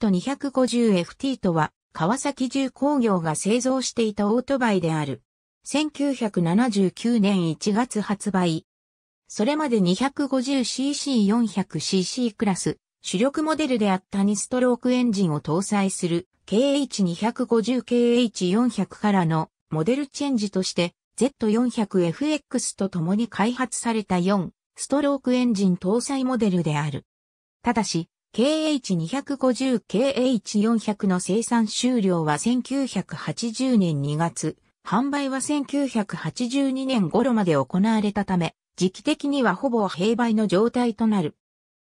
Z250FT とは、川崎重工業が製造していたオートバイである。1979年1月発売。それまで 250cc、400cc クラス、主力モデルであった2ストロークエンジンを搭載する KH250、KH400 からのモデルチェンジとして Z400FX と共に開発された4ストロークエンジン搭載モデルである。ただし、KH250、KH400 の生産終了は1980年2月、販売は1982年頃まで行われたため、時期的にはほぼ併売の状態となる。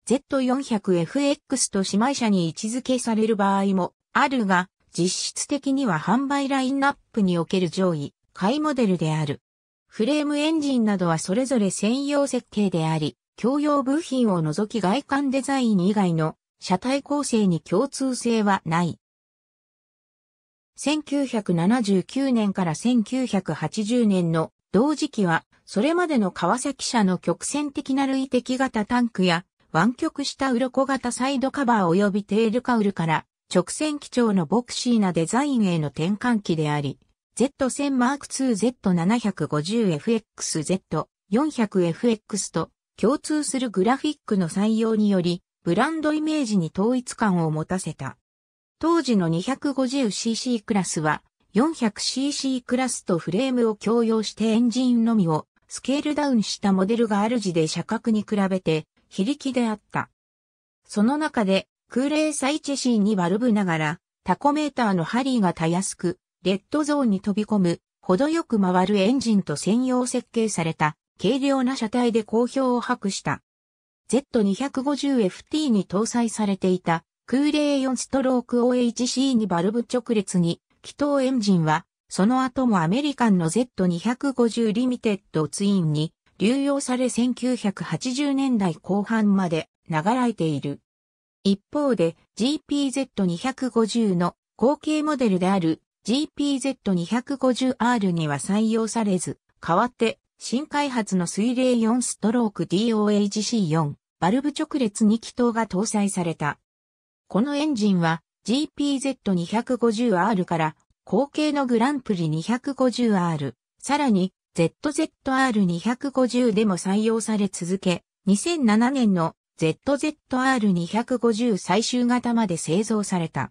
Z400FX と姉妹車に位置づけされる場合もあるが、実質的には販売ラインナップにおける上位、買いモデルである。フレームエンジンなどはそれぞれ専用設計であり、共用部品を除き外観デザイン以外の車体構成に共通性はない。1979年から1980年の同時期は、それまでの川崎車の曲線的な類的型タンクや、湾曲した鱗型サイドカバー及びテールカウルから直線基調のボクシーなデザインへの転換期であり、Z1000M2Z750FXZ400FX と共通するグラフィックの採用により、ブランドイメージに統一感を持たせた。当時の 250cc クラスは 400cc クラスとフレームを共用してエンジンのみをスケールダウンしたモデルが主で車格に比べて非力であった。その中で空冷サイチェシーにバルブながらタコメーターのハリーがたやすくレッドゾーンに飛び込む程よく回るエンジンと専用設計された軽量な車体で好評を博した。Z250FT に搭載されていた空冷4ストローク OHC2 バルブ直列に気筒エンジンはその後もアメリカンの Z250 リミテッドツインに流用され1980年代後半まで流られている。一方で GPZ250 の後継モデルである GPZ250R には採用されず、代わって新開発の水冷4ストローク DOHC4 バルブ直列2気筒が搭載された。このエンジンは GPZ250R から後継のグランプリ 250R、さらに ZZR250 でも採用され続け、2007年の ZZR250 最終型まで製造された。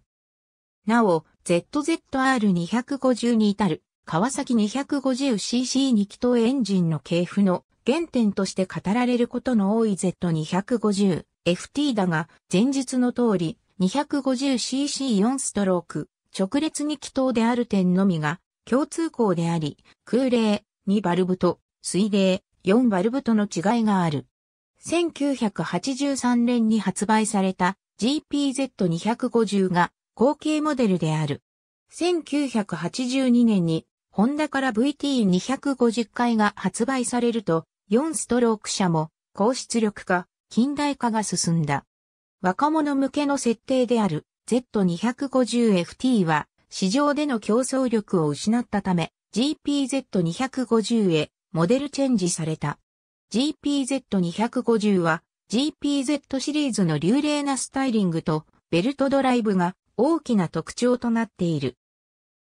なお、ZZR250 に至る川崎 250cc 2気筒エンジンの系譜の原点として語られることの多い Z250、FT だが、前述の通り、250cc4 ストローク、直列二気筒である点のみが、共通項であり、空冷、2バルブと、水冷、4バルブとの違いがある。1983年に発売された GPZ250 が後継モデルである。1982年にホンダから VT250 回が発売されると、4ストローク車も高出力化、近代化が進んだ。若者向けの設定である Z250FT は市場での競争力を失ったため GPZ250 へモデルチェンジされた。GPZ250 は GPZ シリーズの流麗なスタイリングとベルトドライブが大きな特徴となっている。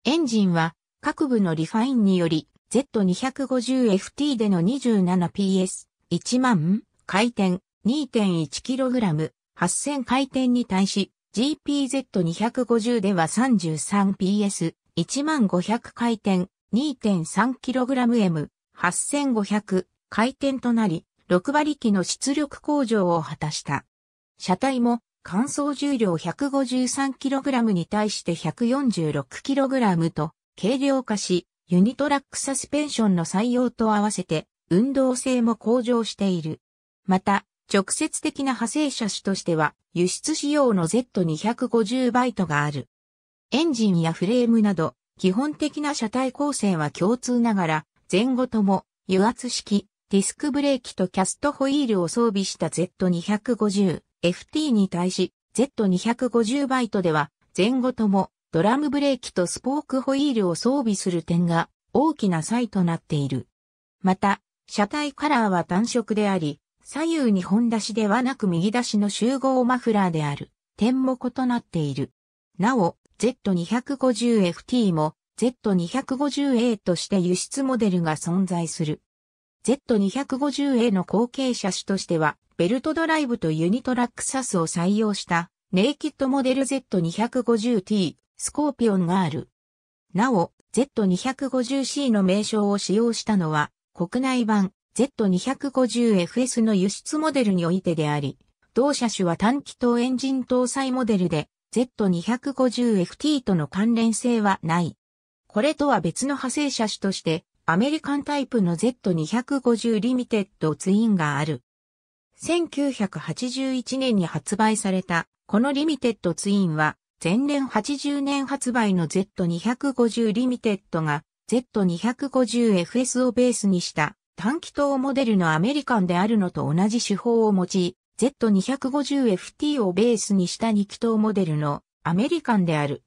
エンジンは各部のリファインにより Z250FT での 27PS、1万回転 2.1kg、8000回転に対し GPZ250 では 33PS、1万500回転 2.3kgM、8500回転となり、6馬力の出力向上を果たした。車体も乾燥重量 153kg に対して 146kg と軽量化し、ユニトラックサスペンションの採用と合わせて、運動性も向上している。また、直接的な派生車種としては、輸出仕様の Z250 バイトがある。エンジンやフレームなど、基本的な車体構成は共通ながら、前後とも油圧式、ディスクブレーキとキャストホイールを装備した Z250FT に対し、Z250 バイトでは、前後ともドラムブレーキとスポークホイールを装備する点が大きな差異となっている。また、車体カラーは単色であり、左右に本出しではなく右出しの集合マフラーである点も異なっている。なお、Z250FT も Z250A として輸出モデルが存在する。Z250A の後継車種としては、ベルトドライブとユニトラックサスを採用した、ネイキッドモデル Z250T スコーピオンがある。なお、Z250C の名称を使用したのは、国内版 Z250FS の輸出モデルにおいてであり、同車種は短気筒エンジン搭載モデルで、Z250FT との関連性はない。これとは別の派生車種として、アメリカンタイプの Z250 リミテッドツインがある。1981年に発売された、このリミテッドツインは、前年80年発売の Z250 リミテッドが Z250FS をベースにした短気筒モデルのアメリカンであるのと同じ手法を用い、Z250FT をベースにした2気筒モデルのアメリカンである。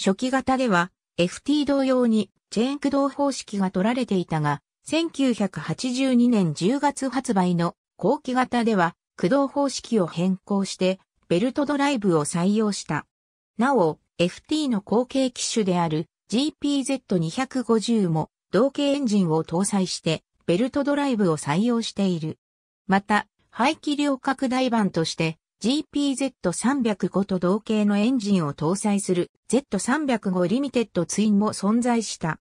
初期型では FT 同様にチェーン駆動方式が取られていたが、1982年10月発売の後期型では駆動方式を変更してベルトドライブを採用した。なお、FT の後継機種である GPZ250 も同型エンジンを搭載してベルトドライブを採用している。また、排気量拡大版として GPZ305 と同型のエンジンを搭載する Z305 リミテッドツインも存在した。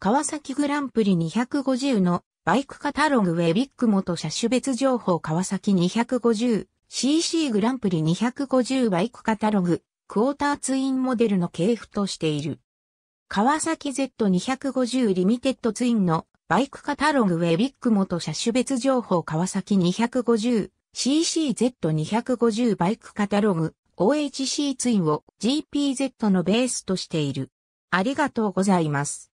川崎グランプリ250のバイクカタログウェビックモと車種別情報川崎 250cc グランプリ250バイクカタログクォーターツインモデルの系譜としている。川崎 Z250 リミテッドツインのバイクカタログウェビック元車種別情報川崎 250CCZ250 バイクカタログ OHC ツインを GPZ のベースとしている。ありがとうございます。